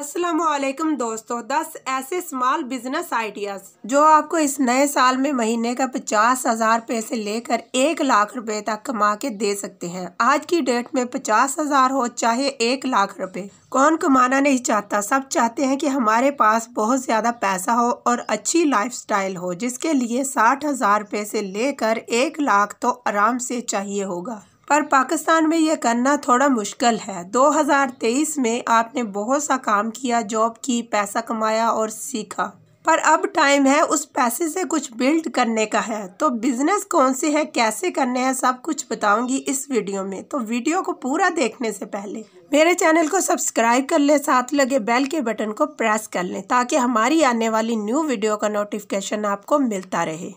असलम दोस्तों 10 ऐसे small business ideas जो आपको इस नए साल में महीने का पचास हज़ार पैसे से लेकर एक लाख रुपए तक कमा के दे सकते हैं आज की डेट में पचास हज़ार हो चाहे एक लाख रुपए कौन कमाना नहीं चाहता सब चाहते हैं कि हमारे पास बहुत ज़्यादा पैसा हो और अच्छी लाइफस्टाइल हो जिसके लिए साठ हज़ार पैसे से लेकर एक लाख तो आराम से चाहिए होगा पर पाकिस्तान में यह करना थोड़ा मुश्किल है 2023 में आपने बहुत सा काम किया जॉब की पैसा कमाया और सीखा पर अब टाइम है उस पैसे से कुछ बिल्ड करने का है तो बिजनेस कौन से है कैसे करने हैं सब कुछ बताऊंगी इस वीडियो में तो वीडियो को पूरा देखने से पहले मेरे चैनल को सब्सक्राइब कर ले साथ लगे बेल के बटन को प्रेस कर लें ताकि हमारी आने वाली न्यू वीडियो का नोटिफिकेशन आपको मिलता रहे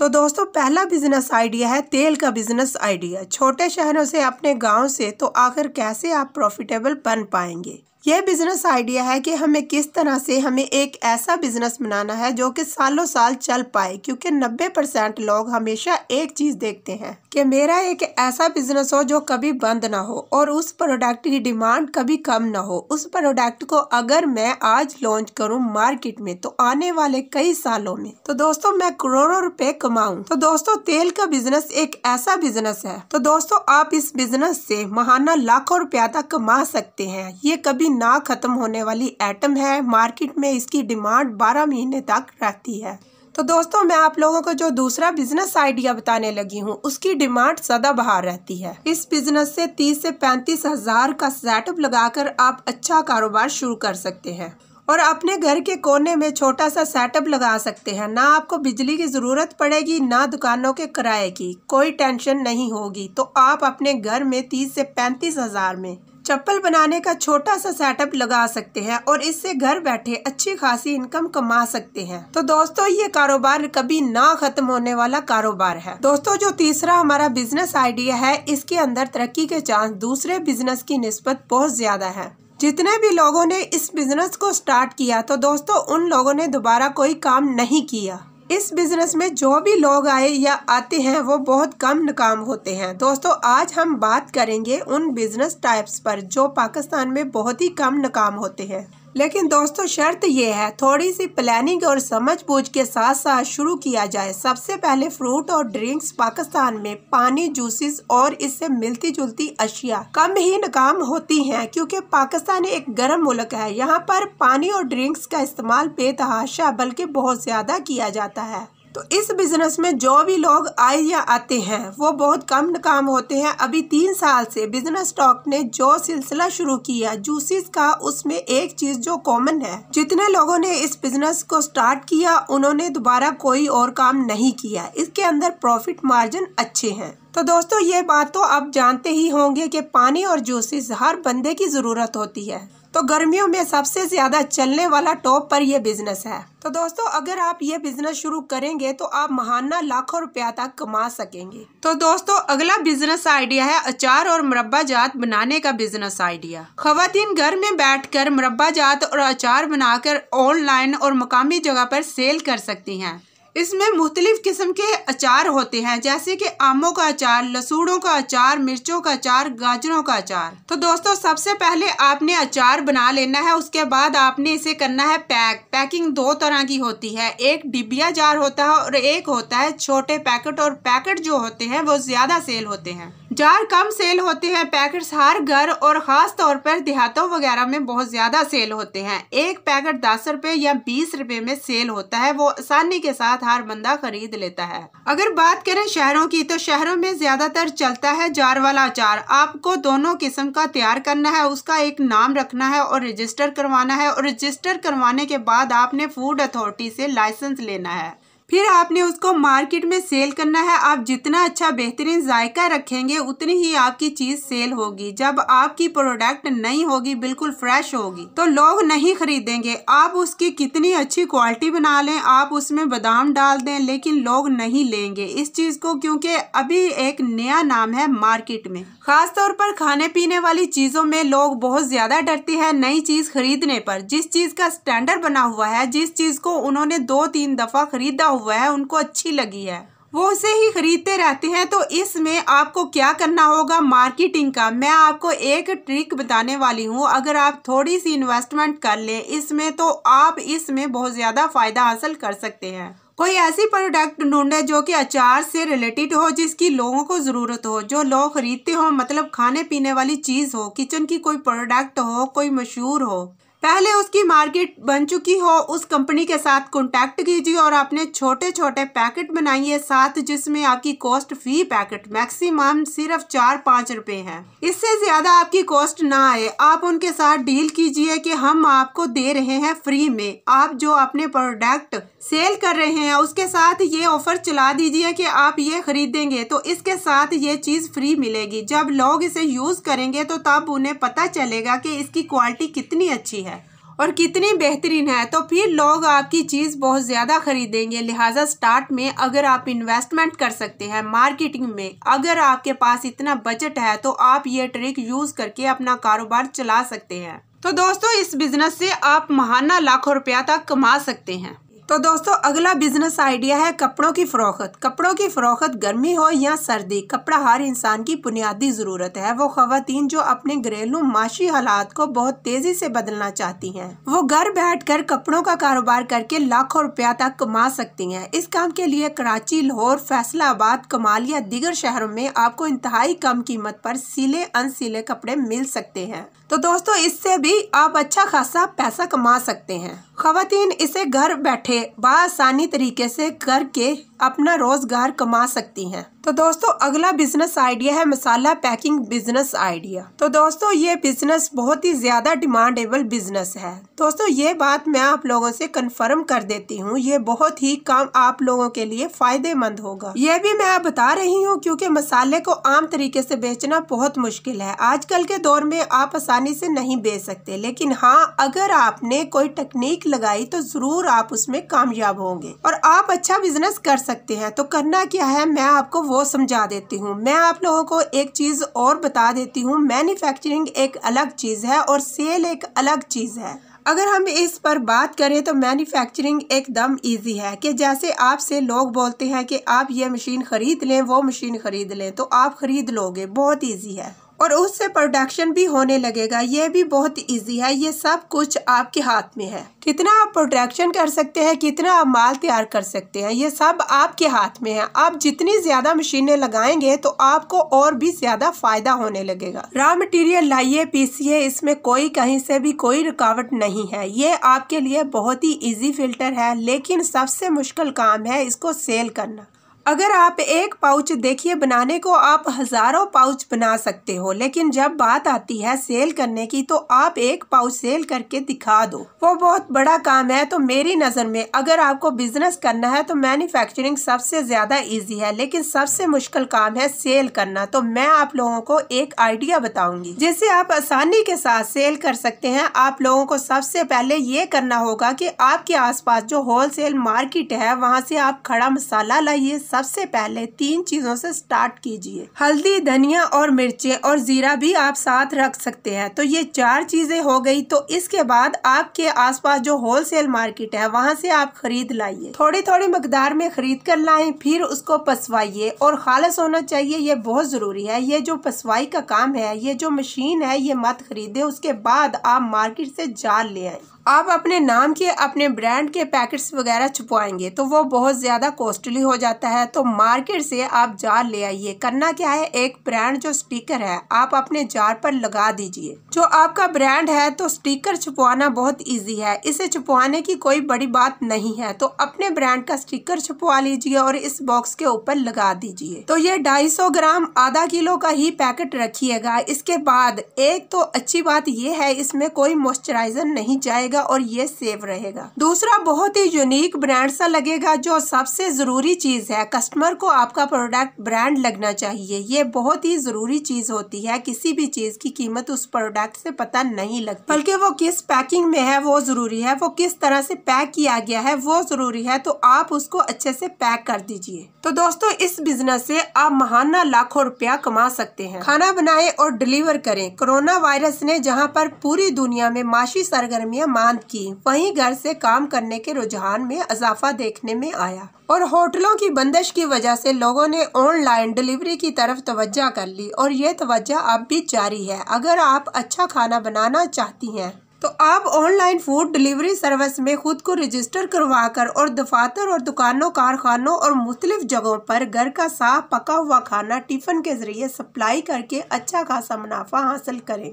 तो दोस्तों पहला बिजनेस आइडिया है तेल का बिजनेस आइडिया छोटे शहरों से अपने गांव से तो आखिर कैसे आप प्रॉफिटेबल बन पाएंगे यह बिज़नेस आइडिया है कि हमें किस तरह से हमें एक ऐसा बिज़नेस बनाना है जो कि सालों साल चल पाए क्योंकि 90 परसेंट लोग हमेशा एक चीज़ देखते हैं कि मेरा एक ऐसा बिज़नेस हो जो कभी बंद ना हो और उस प्रोडक्ट की डिमांड कभी कम ना हो उस प्रोडक्ट को अगर मैं आज लॉन्च करूं मार्केट में तो आने वाले कई सालों में तो दोस्तों मैं करोड़ों रूपए कमाऊँ तो दोस्तों तेल का बिजनेस एक ऐसा बिजनेस है तो दोस्तों आप इस बिजनेस से महाना लाखों रुपया तक कमा सकते हैं ये कभी ना ख़त्म होने वाली आइटम है मार्केट में इसकी डिमांड 12 महीने तक रहती है तो दोस्तों मैं आप लोगों को जो दूसरा बिजनेस आइडिया बताने लगी हूँ उसकी डिमांड सदा बहार रहती है इस बिजनेस से तीस से पैंतीस हजार का सेटअप लगाकर आप अच्छा कारोबार शुरू कर सकते हैं और अपने घर के कोने में छोटा सा सेटअप लगा सकते हैं ना आपको बिजली की ज़रूरत पड़ेगी ना दुकानों के किराए की कोई टेंशन नहीं होगी तो आप अपने घर में तीस से पैंतीस हज़ार में चप्पल बनाने का छोटा सा सेटअप लगा सकते हैं और इससे घर बैठे अच्छी खासी इनकम कमा सकते हैं तो दोस्तों ये कारोबार कभी ना खत्म होने वाला कारोबार है दोस्तों जो तीसरा हमारा बिजनेस आइडिया है इसके अंदर तरक्की के चांस दूसरे बिजनेस की नस्बत बहुत ज्यादा है जितने भी लोगों ने इस बिजनेस को स्टार्ट किया तो दोस्तों उन लोगों ने दोबारा कोई काम नहीं किया इस बिज़नेस में जो भी लोग आए या आते हैं वो बहुत कम नाकाम होते हैं दोस्तों आज हम बात करेंगे उन बिज़नेस टाइप्स पर जो पाकिस्तान में बहुत ही कम नाकाम होते हैं लेकिन दोस्तों शर्त यह है थोड़ी सी प्लानिंग और समझ बूझ के साथ साथ शुरू किया जाए सबसे पहले फ्रूट और ड्रिंक्स पाकिस्तान में पानी जूसेस और इससे मिलती जुलती अशिया कम ही नाकाम होती हैं क्योंकि पाकिस्तान एक गर्म मुल्क है यहाँ पर पानी और ड्रिंक्स का इस्तेमाल बेतहाशा बल्कि बहुत ज्यादा किया जाता है तो इस बिज़नेस में जो भी लोग आए या आते हैं वो बहुत कम काम होते हैं अभी तीन साल से बिज़नेस स्टॉक ने जो सिलसिला शुरू किया जूसेस का उसमें एक चीज़ जो कॉमन है जितने लोगों ने इस बिज़नेस को स्टार्ट किया उन्होंने दोबारा कोई और काम नहीं किया इसके अंदर प्रॉफिट मार्जिन अच्छे हैं तो दोस्तों ये बात तो आप जानते ही होंगे कि पानी और जूसेस हर बंदे की ज़रूरत होती है तो गर्मियों में सबसे ज़्यादा चलने वाला टॉप पर यह बिज़नेस है तो दोस्तों अगर आप ये बिज़नेस शुरू करेंगे तो आप महाना लाखों रुपया तक कमा सकेंगे तो दोस्तों अगला बिज़नेस आइडिया है अचार और मुरब्बा जात बनाने का बिज़नेस आइडिया खातन घर में बैठकर मुरब्बा जात और अचार बनाकर ऑनलाइन और मकामी जगह पर सेल कर सकती हैं इसमें मुख्तलिफ़ किस्म के अचार होते हैं जैसे कि आमों का अचार लसूड़ों का अचार मिर्चों का अचार गाजरों का अचार तो दोस्तों सबसे पहले आपने अचार बना लेना है उसके बाद आपने इसे करना है पैक पैकिंग दो तरह की होती है एक डिबिया जार होता है और एक होता है छोटे पैकेट और पैकेट जो होते हैं वो ज़्यादा सेल होते हैं जार कम सेल होते हैं पैकेट्स हर घर और ख़ास तौर पर देहातों वगैरह में बहुत ज़्यादा सेल होते हैं एक पैकेट दस रुपये या बीस रुपये में सेल होता है वो आसानी के साथ हर बंदा खरीद लेता है अगर बात करें शहरों की तो शहरों में ज़्यादातर चलता है जार वाला अचार आपको दोनों किस्म का तैयार करना है उसका एक नाम रखना है और रजिस्टर करवाना है और रजिस्टर करवाने के बाद आपने फूड अथॉरिटी से लाइसेंस लेना है फिर आपने उसको मार्केट में सेल करना है आप जितना अच्छा बेहतरीन जायका रखेंगे उतनी ही आपकी चीज़ सेल होगी जब आपकी प्रोडक्ट नई होगी बिल्कुल फ्रेश होगी तो लोग नहीं खरीदेंगे आप उसकी कितनी अच्छी क्वालिटी बना लें आप उसमें बादाम डाल दें लेकिन लोग नहीं लेंगे इस चीज़ को क्योंकि अभी एक नया नाम है मार्केट में ख़ास तौर पर खाने पीने वाली चीज़ों में लोग बहुत ज़्यादा डरती है नई चीज़ खरीदने पर जिस चीज़ का स्टैंडर्ड बना हुआ है जिस चीज़ को उन्होंने दो तीन दफ़ा खरीदा हुआ है उनको अच्छी लगी है वो उसे ही खरीदते रहते हैं तो इसमें आपको क्या करना होगा मार्केटिंग का मैं आपको एक ट्रिक बताने वाली हूँ अगर आप थोड़ी सी इन्वेस्टमेंट कर लें इसमें तो आप इसमें बहुत ज़्यादा फ़ायदा हासिल कर सकते हैं कोई ऐसी प्रोडक्ट ढूंढे जो कि अचार से रिलेटेड हो जिसकी लोगों को ज़रूरत हो जो लोग ख़रीदते हो मतलब खाने पीने वाली चीज़ हो किचन की कोई प्रोडक्ट हो कोई मशहूर हो पहले उसकी मार्केट बन चुकी हो उस कंपनी के साथ कॉन्टैक्ट कीजिए और अपने छोटे छोटे पैकेट बनाइए साथ जिसमें आपकी कॉस्ट फी पैकेट मैक्सिमम सिर्फ चार पाँच रुपए है इससे ज़्यादा आपकी कॉस्ट ना आए आप उनके साथ डील कीजिए कि हम आपको दे रहे हैं फ्री में आप जो अपने प्रोडक्ट सेल कर रहे हैं उसके साथ ये ऑफ़र चला दीजिए कि आप ये ख़रीदेंगे तो इसके साथ ये चीज़ फ्री मिलेगी जब लोग इसे यूज़ करेंगे तो तब उन्हें पता चलेगा कि इसकी क्वालिटी कितनी अच्छी है और कितनी बेहतरीन है तो फिर लोग आपकी चीज़ बहुत ज़्यादा ख़रीदेंगे लिहाजा स्टार्ट में अगर आप इन्वेस्टमेंट कर सकते हैं मार्केटिंग में अगर आपके पास इतना बजट है तो आप ये ट्रिक यूज़ करके अपना कारोबार चला सकते हैं तो दोस्तों इस बिज़नेस से आप महाना लाखों रुपया तक कमा सकते हैं तो दोस्तों अगला बिजनेस आइडिया है कपड़ों की फ़रोख्त कपड़ों की फ़रोख्त गर्मी हो या सर्दी कपड़ा हर इंसान की बुनियादी ज़रूरत है वो खातन जो अपने घरेलू माशी हालात को बहुत तेज़ी से बदलना चाहती हैं वो घर बैठ कर कपड़ों का कारोबार करके लाखों रुपया तक कमा सकती हैं इस काम के लिए कराची लाहौर फैसलाबाद कमाल या दीगर शहरों में आपको इंतहाई कम कीमत पर सिले अनसिले कपड़े मिल सकते हैं तो दोस्तों इससे भी आप अच्छा खासा पैसा कमा सकते हैं खातन इसे घर बैठे बसानी तरीके से करके अपना रोज़गार कमा सकती हैं तो दोस्तों अगला बिजनेस आइडिया है मसाला पैकिंग बिजनेस आइडिया तो दोस्तों ये बिजनेस बहुत ही ज़्यादा डिमांडेबल बिजनेस है दोस्तों ये बात मैं आप लोगों से कंफर्म कर देती हूँ ये बहुत ही काम आप लोगों के लिए फायदेमंद होगा ये भी मैं बता रही हूँ क्योंकि मसाले को आम तरीके से बेचना बहुत मुश्किल है आजकल के दौर में आप आसानी से नहीं बेच सकते लेकिन हाँ अगर आपने कोई टेक्निक लगाई तो ज़रूर आप उसमें कामयाब होंगे और आप अच्छा बिजनेस कर सकते हैं तो करना क्या है मैं आपको वो समझा देती हूँ मैं आप लोगों को एक चीज़ और बता देती हूँ मैन्युफैक्चरिंग एक अलग चीज़ है और सेल एक अलग चीज़ है अगर हम इस पर बात करें तो मैन्युफैक्चरिंग एकदम इजी है कि जैसे आपसे लोग बोलते हैं कि आप ये मशीन ख़रीद लें वो मशीन ख़रीद लें तो आप ख़रीद लोगे बहुत इजी है और उससे प्रोडक्शन भी होने लगेगा ये भी बहुत इजी है ये सब कुछ आपके हाथ में है कितना आप प्रोडक्शन कर सकते हैं कितना आप माल तैयार कर सकते हैं ये सब आपके हाथ में है आप जितनी ज़्यादा मशीनें लगाएंगे तो आपको और भी ज़्यादा फ़ायदा होने लगेगा रॉ मटेरियल लाइए पीसीए इसमें कोई कहीं से भी कोई रुकावट नहीं है ये आपके लिए बहुत ही ईजी फिल्टर है लेकिन सबसे मुश्किल काम है इसको सेल करना अगर आप एक पाउच देखिए बनाने को आप हज़ारों पाउच बना सकते हो लेकिन जब बात आती है सेल करने की तो आप एक पाउच सेल करके दिखा दो वो बहुत बड़ा काम है तो मेरी नज़र में अगर आपको बिजनेस करना है तो मैन्युफैक्चरिंग सबसे ज़्यादा इजी है लेकिन सबसे मुश्किल काम है सेल करना तो मैं आप लोगों को एक आइडिया बताऊंगी जिसे आप आसानी के साथ सेल कर सकते हैं आप लोगों को सबसे पहले ये करना होगा की आपके आस जो होल मार्केट है वहाँ से आप खड़ा मसाला लाइए सबसे पहले तीन चीज़ों से स्टार्ट कीजिए हल्दी धनिया और मिर्चे और ज़ीरा भी आप साथ रख सकते हैं तो ये चार चीज़ें हो गई तो इसके बाद आपके आसपास जो होलसेल मार्केट है वहाँ से आप खरीद लाइए थोड़ी थोड़ी मकदार में खरीद कर लाए फिर उसको पसवाइए और खालस होना चाहिए ये बहुत ज़रूरी है ये जो पसवाई का काम है ये जो मशीन है ये मत खरीदे उसके बाद आप मार्केट से जाल ले आए आप अपने नाम के अपने ब्रांड के पैकेट्स वगैरह छुपवाएंगे तो वो बहुत ज़्यादा कॉस्टली हो जाता है तो मार्केट से आप जार ले आइए करना क्या है एक ब्रांड जो स्टिकर है आप अपने जार पर लगा दीजिए जो आपका ब्रांड है तो स्टिकर छुपवाना बहुत ईजी है इसे छुपवाने की कोई बड़ी बात नहीं है तो अपने ब्रांड का स्टिकर छुपवा लीजिए और इस बॉक्स के ऊपर लगा दीजिए तो ये ढाई ग्राम आधा किलो का ही पैकेट रखिएगा इसके बाद एक तो अच्छी बात यह है इसमें कोई मॉइस्चराइजर नहीं जाएगा रहेगा और ये सेव रहेगा दूसरा बहुत ही यूनिक ब्रांड सा लगेगा जो सबसे जरूरी चीज है कस्टमर को आपका प्रोडक्ट ब्रांड लगना चाहिए ये बहुत ही जरूरी चीज होती है किसी भी चीज की कीमत उस प्रोडक्ट से पता नहीं लगती बल्कि वो किस पैकिंग में है वो जरूरी है वो किस तरह से पैक किया गया है वो जरूरी है तो आप उसको अच्छे से पैक कर दीजिए तो दोस्तों इस बिजनेस से आप महाना लाखों रुपया कमा सकते हैं खाना बनाए और डिलीवर करें कोरोना वायरस ने जहाँ पर पूरी दुनिया में माशी सरगर्मियाँ मांग की वहीं घर से काम करने के रुझान में इजाफा देखने में आया और होटलों की बंदिश की वजह से लोगों ने ऑनलाइन डिलीवरी की तरफ तवज्जा कर ली और ये तवज्जा अब भी जारी है अगर आप अच्छा खाना बनाना चाहती हैं तो आप ऑनलाइन फूड डिलीवरी सर्विस में खुद को रजिस्टर करवा कर और दफातर और दुकानों कारखानों और मुख्तलिफ जगहों पर घर का साफ पका हुआ खाना टिफिन के जरिए सप्लाई करके अच्छा खासा मुनाफा हासिल करें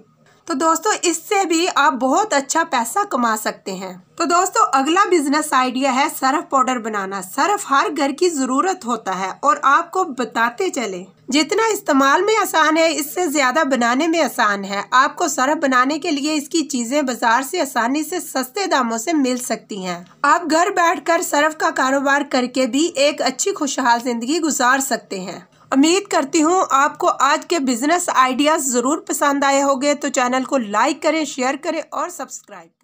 तो दोस्तों इससे भी आप बहुत अच्छा पैसा कमा सकते हैं तो दोस्तों अगला बिजनेस आइडिया है सर्फ पाउडर बनाना सर्फ हर घर की ज़रूरत होता है और आपको बताते चले जितना इस्तेमाल में आसान है इससे ज़्यादा बनाने में आसान है आपको सर्फ बनाने के लिए इसकी चीज़ें बाजार से आसानी से सस्ते दामों से मिल सकती हैं आप घर बैठकर सर्फ का कारोबार करके भी एक अच्छी खुशहाल ज़िंदगी गुजार सकते हैं उम्मीद करती हूँ आपको आज के बिज़नेस आइडियाज़ ज़रूर पसंद आए होंगे तो चैनल को लाइक करें शेयर करें और सब्सक्राइब